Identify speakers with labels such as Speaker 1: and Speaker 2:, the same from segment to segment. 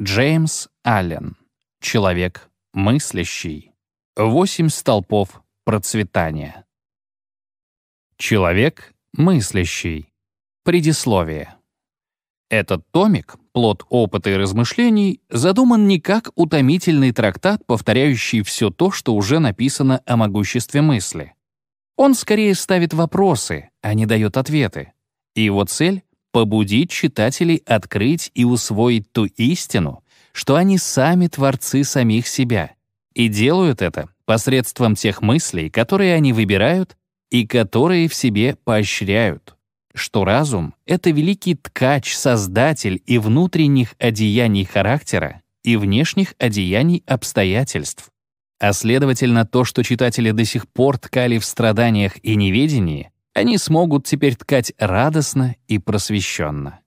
Speaker 1: Джеймс Аллен. Человек мыслящий. Восемь столпов процветания. Человек мыслящий. Предисловие. Этот томик, плод опыта и размышлений, задуман не как утомительный трактат, повторяющий все то, что уже написано о могуществе мысли. Он скорее ставит вопросы, а не дает ответы. И его цель — побудить читателей открыть и усвоить ту истину, что они сами творцы самих себя, и делают это посредством тех мыслей, которые они выбирают и которые в себе поощряют, что разум — это великий ткач, создатель и внутренних одеяний характера, и внешних одеяний обстоятельств. А следовательно, то, что читатели до сих пор ткали в страданиях и неведении, они смогут теперь ткать радостно и просвещенно.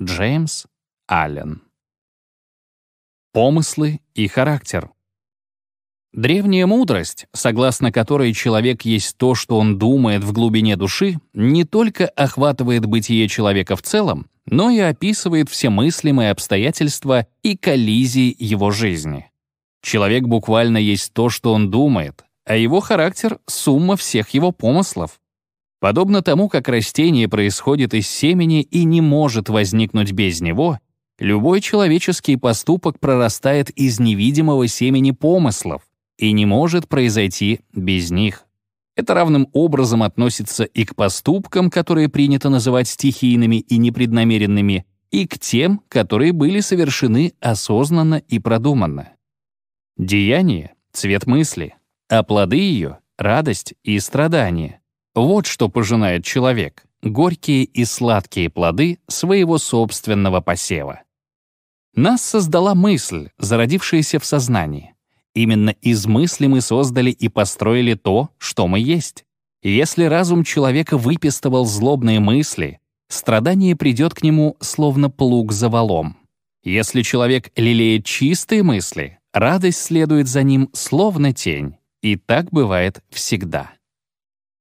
Speaker 1: Джеймс Аллен Помыслы и характер Древняя мудрость, согласно которой человек есть то, что он думает в глубине души, не только охватывает бытие человека в целом, но и описывает все мыслимые обстоятельства и коллизии его жизни. Человек буквально есть то, что он думает, а его характер — сумма всех его помыслов. Подобно тому, как растение происходит из семени и не может возникнуть без него, любой человеческий поступок прорастает из невидимого семени помыслов, и не может произойти без них. Это равным образом относится и к поступкам, которые принято называть стихийными и непреднамеренными, и к тем, которые были совершены осознанно и продуманно. Деяние — цвет мысли, а плоды ее — радость и страдание. Вот что пожинает человек — горькие и сладкие плоды своего собственного посева. Нас создала мысль, зародившаяся в сознании. Именно из мысли мы создали и построили то, что мы есть. если разум человека выпистывал злобные мысли, страдание придет к нему словно плуг за валом. Если человек лелеет чистые мысли, радость следует за ним словно тень. И так бывает всегда.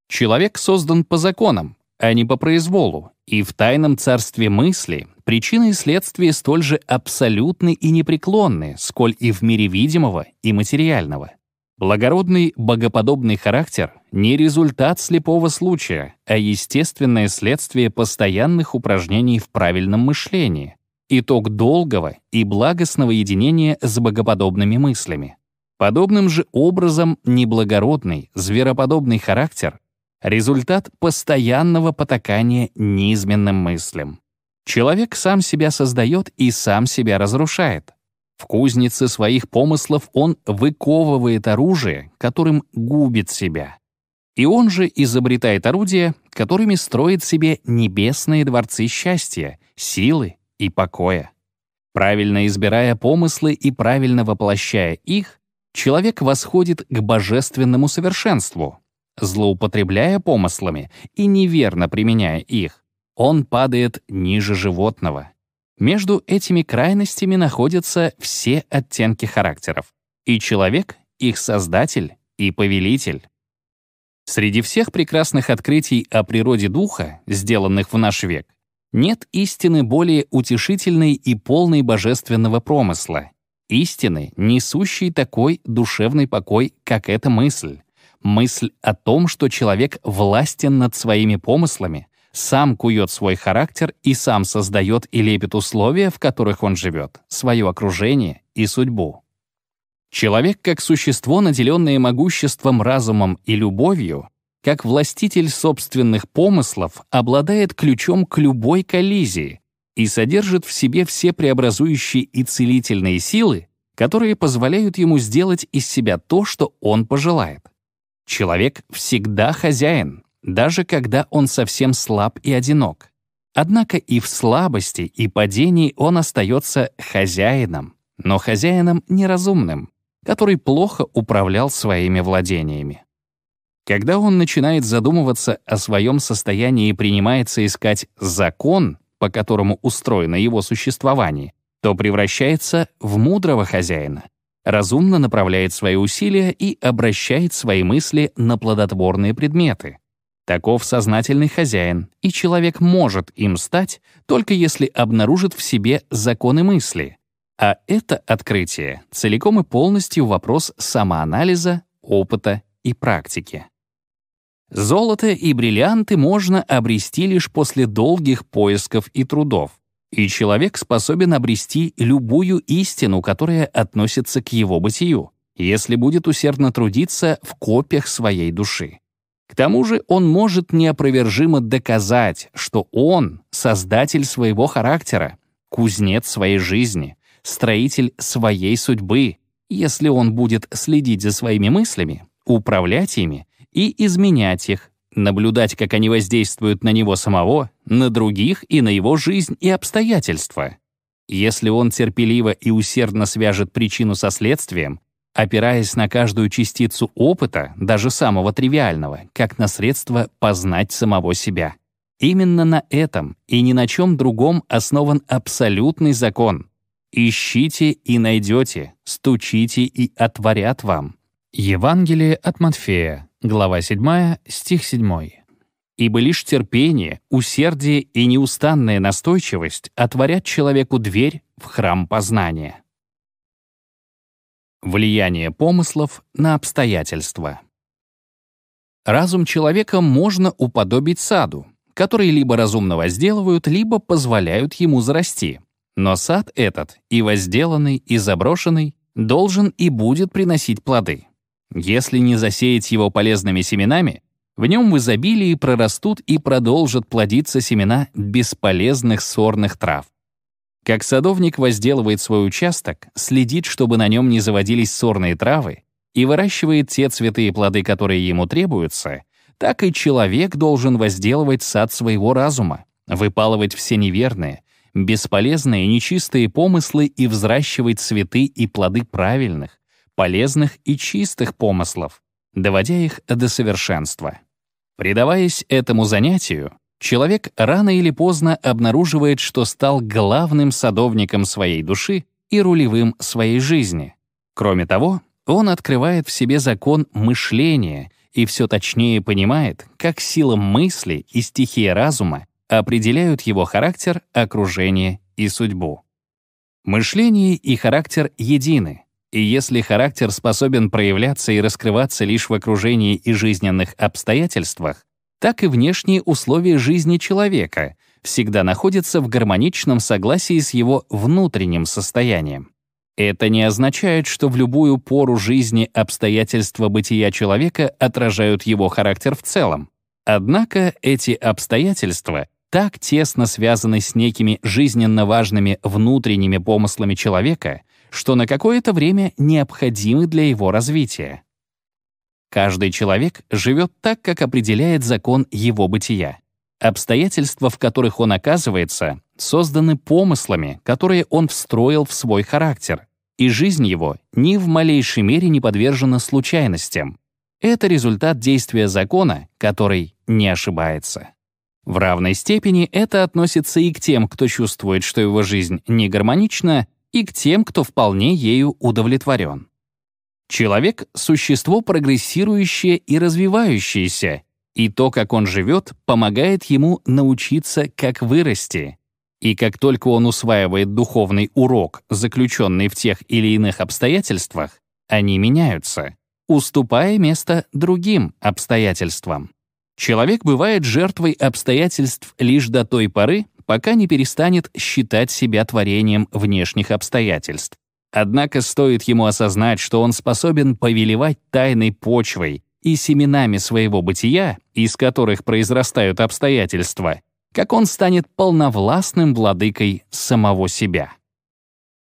Speaker 1: Человек создан по законам, а не по произволу, и в тайном царстве мысли причины и следствия столь же абсолютны и непреклонны, сколь и в мире видимого и материального. Благородный богоподобный характер не результат слепого случая, а естественное следствие постоянных упражнений в правильном мышлении, итог долгого и благостного единения с богоподобными мыслями. Подобным же образом неблагородный, звероподобный характер Результат постоянного потакания низменным мыслям. Человек сам себя создает и сам себя разрушает. В кузнице своих помыслов он выковывает оружие, которым губит себя. И он же изобретает орудия, которыми строит себе небесные дворцы счастья, силы и покоя. Правильно избирая помыслы и правильно воплощая их, человек восходит к божественному совершенству, злоупотребляя помыслами и неверно применяя их, он падает ниже животного. Между этими крайностями находятся все оттенки характеров. И человек — их создатель и повелитель. Среди всех прекрасных открытий о природе духа, сделанных в наш век, нет истины более утешительной и полной божественного промысла, истины, несущей такой душевный покой, как эта мысль, Мысль о том, что человек властен над своими помыслами, сам кует свой характер и сам создает и лепит условия, в которых он живет, свое окружение и судьбу. Человек как существо, наделенное могуществом, разумом и любовью, как властитель собственных помыслов, обладает ключом к любой коллизии и содержит в себе все преобразующие и целительные силы, которые позволяют ему сделать из себя то, что он пожелает. Человек всегда хозяин, даже когда он совсем слаб и одинок. Однако и в слабости, и падении он остается хозяином, но хозяином неразумным, который плохо управлял своими владениями. Когда он начинает задумываться о своем состоянии и принимается искать закон, по которому устроено его существование, то превращается в мудрого хозяина, разумно направляет свои усилия и обращает свои мысли на плодотворные предметы. Таков сознательный хозяин, и человек может им стать, только если обнаружит в себе законы мысли. А это открытие целиком и полностью вопрос самоанализа, опыта и практики. Золото и бриллианты можно обрести лишь после долгих поисков и трудов и человек способен обрести любую истину, которая относится к его бытию, если будет усердно трудиться в копиях своей души. К тому же он может неопровержимо доказать, что он — создатель своего характера, кузнец своей жизни, строитель своей судьбы, если он будет следить за своими мыслями, управлять ими и изменять их, наблюдать, как они воздействуют на него самого, на других и на его жизнь и обстоятельства. Если он терпеливо и усердно свяжет причину со следствием, опираясь на каждую частицу опыта, даже самого тривиального, как на средство познать самого себя. Именно на этом и ни на чем другом основан абсолютный закон. «Ищите и найдете, стучите и отворят вам». Евангелие от Матфея, Глава 7, стих 7. «Ибо лишь терпение, усердие и неустанная настойчивость отворят человеку дверь в храм познания». Влияние помыслов на обстоятельства. Разум человека можно уподобить саду, который либо разумно возделывают, либо позволяют ему зарасти. Но сад этот, и возделанный, и заброшенный, должен и будет приносить плоды. Если не засеять его полезными семенами, в нем в изобилии прорастут и продолжат плодиться семена бесполезных сорных трав. Как садовник возделывает свой участок, следит, чтобы на нем не заводились сорные травы и выращивает те цветы и плоды, которые ему требуются, так и человек должен возделывать сад своего разума, выпалывать все неверные, бесполезные, и нечистые помыслы и взращивать цветы и плоды правильных, полезных и чистых помыслов, доводя их до совершенства. Предаваясь этому занятию, человек рано или поздно обнаруживает, что стал главным садовником своей души и рулевым своей жизни. Кроме того, он открывает в себе закон мышления и все точнее понимает, как сила мысли и стихия разума определяют его характер, окружение и судьбу. Мышление и характер едины, и если характер способен проявляться и раскрываться лишь в окружении и жизненных обстоятельствах, так и внешние условия жизни человека всегда находятся в гармоничном согласии с его внутренним состоянием. Это не означает, что в любую пору жизни обстоятельства бытия человека отражают его характер в целом. Однако эти обстоятельства так тесно связаны с некими жизненно важными внутренними помыслами человека, что на какое-то время необходимы для его развития. Каждый человек живет так, как определяет закон его бытия. Обстоятельства, в которых он оказывается, созданы помыслами, которые он встроил в свой характер, и жизнь его ни в малейшей мере не подвержена случайностям. Это результат действия закона, который не ошибается. В равной степени это относится и к тем, кто чувствует, что его жизнь не гармонична, и к тем, кто вполне ею удовлетворен. Человек — существо прогрессирующее и развивающееся, и то, как он живет, помогает ему научиться, как вырасти. И как только он усваивает духовный урок, заключенный в тех или иных обстоятельствах, они меняются, уступая место другим обстоятельствам. Человек бывает жертвой обстоятельств лишь до той поры, пока не перестанет считать себя творением внешних обстоятельств. Однако стоит ему осознать, что он способен повелевать тайной почвой и семенами своего бытия, из которых произрастают обстоятельства, как он станет полновластным владыкой самого себя.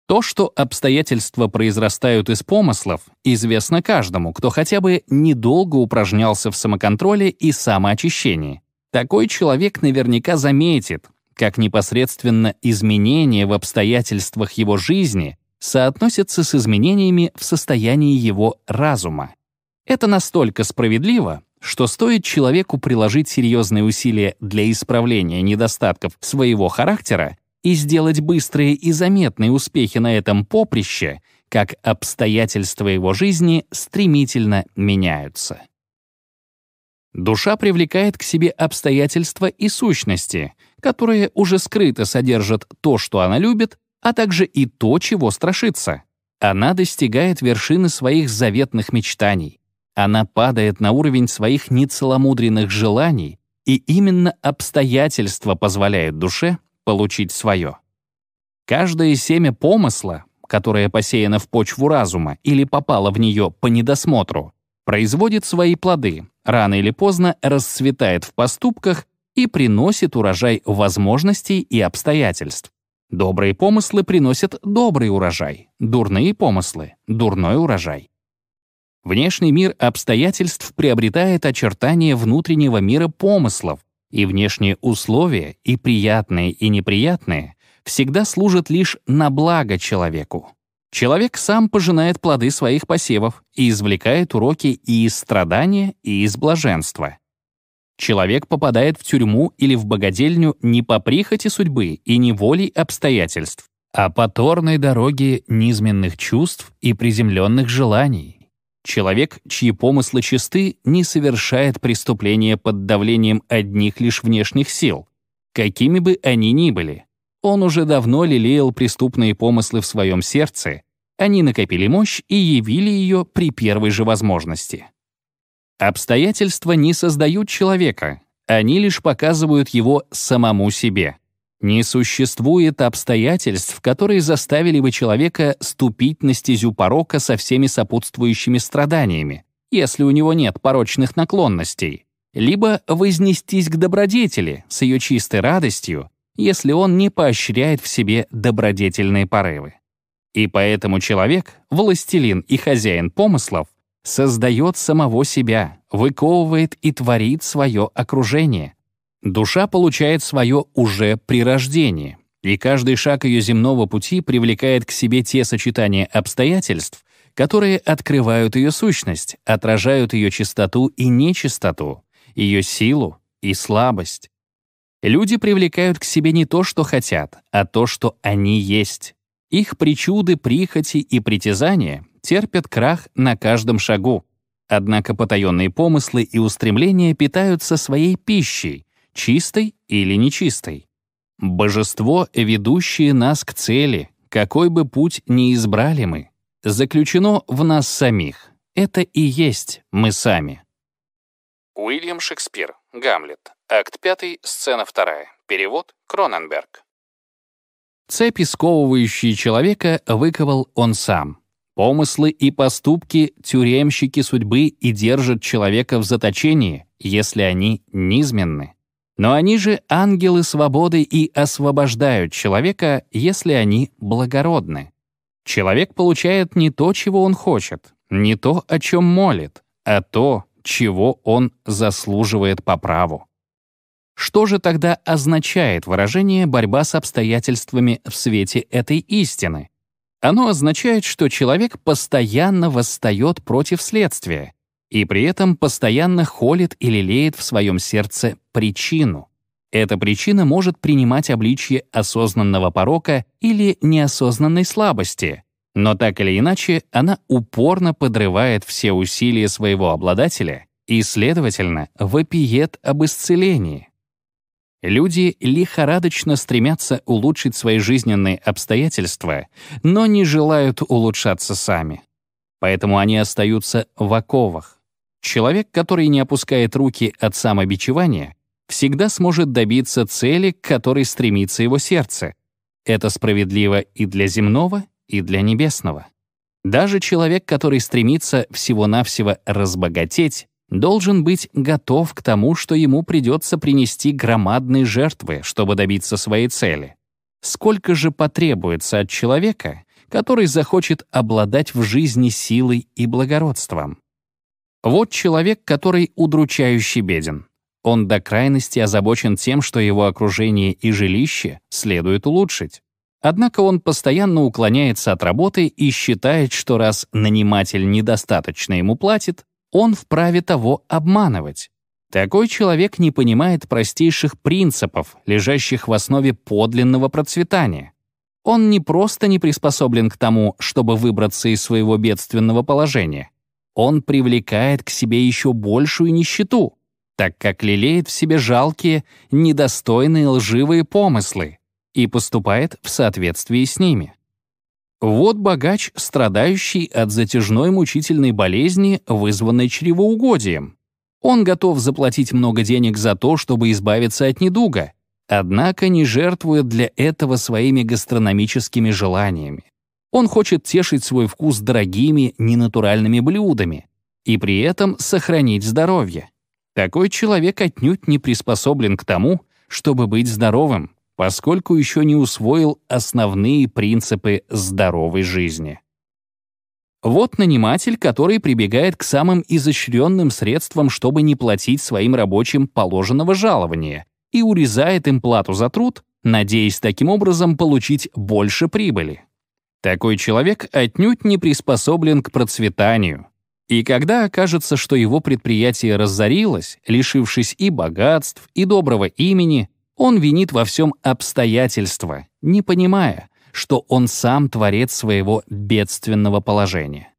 Speaker 1: То, что обстоятельства произрастают из помыслов, известно каждому, кто хотя бы недолго упражнялся в самоконтроле и самоочищении. Такой человек наверняка заметит, как непосредственно изменения в обстоятельствах его жизни соотносятся с изменениями в состоянии его разума. Это настолько справедливо, что стоит человеку приложить серьезные усилия для исправления недостатков своего характера и сделать быстрые и заметные успехи на этом поприще, как обстоятельства его жизни стремительно меняются. Душа привлекает к себе обстоятельства и сущности — которые уже скрыто содержат то, что она любит, а также и то, чего страшится. Она достигает вершины своих заветных мечтаний. Она падает на уровень своих нецеломудренных желаний, и именно обстоятельства позволяют душе получить свое. Каждое семя помысла, которое посеяно в почву разума или попало в нее по недосмотру, производит свои плоды, рано или поздно расцветает в поступках и приносит урожай возможностей и обстоятельств. Добрые помыслы приносят добрый урожай, дурные помыслы — дурной урожай. Внешний мир обстоятельств приобретает очертания внутреннего мира помыслов, и внешние условия, и приятные, и неприятные, всегда служат лишь на благо человеку. Человек сам пожинает плоды своих посевов и извлекает уроки и из страдания, и из блаженства. Человек попадает в тюрьму или в богадельню не по прихоти судьбы и не волей обстоятельств, а по торной дороге низменных чувств и приземленных желаний. Человек, чьи помыслы чисты, не совершает преступления под давлением одних лишь внешних сил, какими бы они ни были. Он уже давно лелеял преступные помыслы в своем сердце, они накопили мощь и явили ее при первой же возможности. Обстоятельства не создают человека, они лишь показывают его самому себе. Не существует обстоятельств, которые заставили бы человека ступить на стезю порока со всеми сопутствующими страданиями, если у него нет порочных наклонностей, либо вознестись к добродетели с ее чистой радостью, если он не поощряет в себе добродетельные порывы. И поэтому человек, властелин и хозяин помыслов, создает самого себя, выковывает и творит свое окружение. Душа получает свое уже при рождении, и каждый шаг ее земного пути привлекает к себе те сочетания обстоятельств, которые открывают ее сущность, отражают ее чистоту и нечистоту, ее силу и слабость. Люди привлекают к себе не то, что хотят, а то, что они есть. Их причуды, прихоти и притязания терпят крах на каждом шагу. Однако потаенные помыслы и устремления питаются своей пищей, чистой или нечистой. Божество, ведущее нас к цели, какой бы путь ни избрали мы, заключено в нас самих. Это и есть мы сами. Уильям Шекспир, Гамлет, акт 5, сцена 2, перевод Кроненберг. Цепи, сковывающие человека, выковал он сам. Помыслы и поступки — тюремщики судьбы и держат человека в заточении, если они низменны. Но они же ангелы свободы и освобождают человека, если они благородны. Человек получает не то, чего он хочет, не то, о чем молит, а то, чего он заслуживает по праву. Что же тогда означает выражение «борьба с обстоятельствами в свете этой истины»? Оно означает, что человек постоянно восстает против следствия и при этом постоянно холит и лелеет в своем сердце причину. Эта причина может принимать обличье осознанного порока или неосознанной слабости, но так или иначе она упорно подрывает все усилия своего обладателя и, следовательно, вопиет об исцелении. Люди лихорадочно стремятся улучшить свои жизненные обстоятельства, но не желают улучшаться сами. Поэтому они остаются в оковах. Человек, который не опускает руки от самобичевания, всегда сможет добиться цели, к которой стремится его сердце. Это справедливо и для земного, и для небесного. Даже человек, который стремится всего-навсего разбогатеть, должен быть готов к тому, что ему придется принести громадные жертвы, чтобы добиться своей цели. Сколько же потребуется от человека, который захочет обладать в жизни силой и благородством? Вот человек, который удручающе беден. Он до крайности озабочен тем, что его окружение и жилище следует улучшить. Однако он постоянно уклоняется от работы и считает, что раз наниматель недостаточно ему платит, он вправе того обманывать. Такой человек не понимает простейших принципов, лежащих в основе подлинного процветания. Он не просто не приспособлен к тому, чтобы выбраться из своего бедственного положения. Он привлекает к себе еще большую нищету, так как лелеет в себе жалкие, недостойные лживые помыслы и поступает в соответствии с ними. Вот богач, страдающий от затяжной мучительной болезни, вызванной чревоугодием. Он готов заплатить много денег за то, чтобы избавиться от недуга, однако не жертвует для этого своими гастрономическими желаниями. Он хочет тешить свой вкус дорогими, ненатуральными блюдами и при этом сохранить здоровье. Такой человек отнюдь не приспособлен к тому, чтобы быть здоровым поскольку еще не усвоил основные принципы здоровой жизни. Вот наниматель, который прибегает к самым изощренным средствам, чтобы не платить своим рабочим положенного жалования, и урезает им плату за труд, надеясь таким образом получить больше прибыли. Такой человек отнюдь не приспособлен к процветанию. И когда окажется, что его предприятие разорилось, лишившись и богатств, и доброго имени, он винит во всем обстоятельства, не понимая, что он сам творец своего бедственного положения.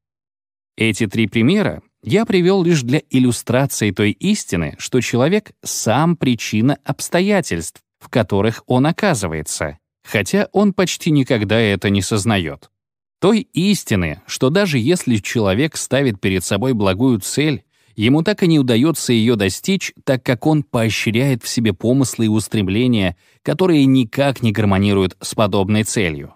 Speaker 1: Эти три примера я привел лишь для иллюстрации той истины, что человек сам причина обстоятельств, в которых он оказывается, хотя он почти никогда это не сознает. Той истины, что даже если человек ставит перед собой благую цель, Ему так и не удается ее достичь, так как он поощряет в себе помыслы и устремления, которые никак не гармонируют с подобной целью.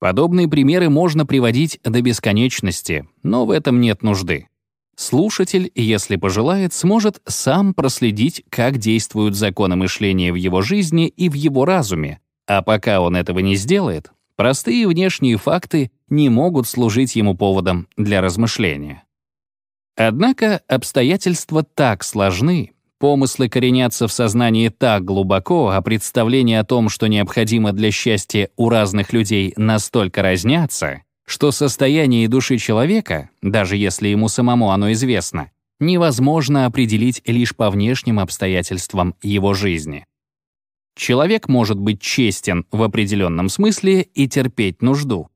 Speaker 1: Подобные примеры можно приводить до бесконечности, но в этом нет нужды. Слушатель, если пожелает, сможет сам проследить, как действуют законы мышления в его жизни и в его разуме, а пока он этого не сделает, простые внешние факты не могут служить ему поводом для размышления. Однако обстоятельства так сложны, помыслы коренятся в сознании так глубоко, а представления о том, что необходимо для счастья у разных людей, настолько разнятся, что состояние души человека, даже если ему самому оно известно, невозможно определить лишь по внешним обстоятельствам его жизни. Человек может быть честен в определенном смысле и терпеть нужду,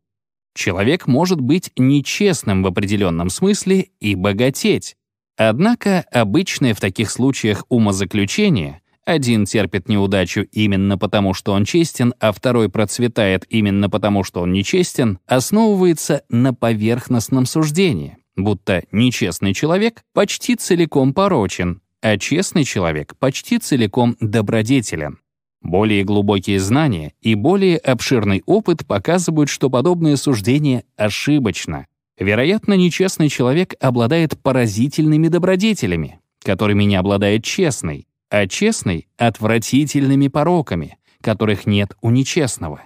Speaker 1: Человек может быть нечестным в определенном смысле и богатеть. Однако обычное в таких случаях умозаключение «один терпит неудачу именно потому, что он честен, а второй процветает именно потому, что он нечестен» основывается на поверхностном суждении, будто нечестный человек почти целиком порочен, а честный человек почти целиком добродетелен. Более глубокие знания и более обширный опыт показывают, что подобное суждение ошибочно. Вероятно, нечестный человек обладает поразительными добродетелями, которыми не обладает честный, а честный — отвратительными пороками, которых нет у нечестного.